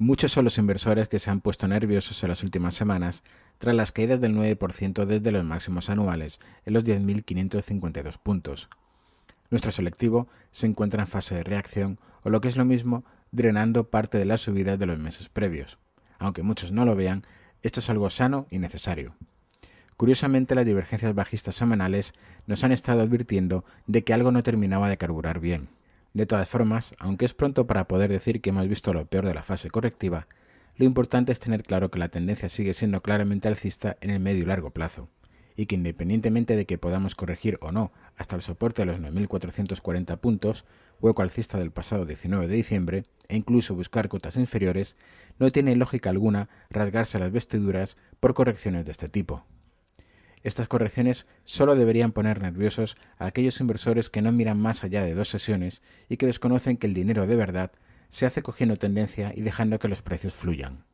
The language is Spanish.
Muchos son los inversores que se han puesto nerviosos en las últimas semanas tras las caídas del 9% desde los máximos anuales en los 10.552 puntos. Nuestro selectivo se encuentra en fase de reacción o lo que es lo mismo drenando parte de la subida de los meses previos. Aunque muchos no lo vean, esto es algo sano y necesario. Curiosamente, las divergencias bajistas semanales nos han estado advirtiendo de que algo no terminaba de carburar bien. De todas formas, aunque es pronto para poder decir que hemos visto lo peor de la fase correctiva, lo importante es tener claro que la tendencia sigue siendo claramente alcista en el medio y largo plazo, y que independientemente de que podamos corregir o no hasta el soporte de los 9.440 puntos, hueco alcista del pasado 19 de diciembre, e incluso buscar cotas inferiores, no tiene lógica alguna rasgarse las vestiduras por correcciones de este tipo. Estas correcciones solo deberían poner nerviosos a aquellos inversores que no miran más allá de dos sesiones y que desconocen que el dinero de verdad se hace cogiendo tendencia y dejando que los precios fluyan.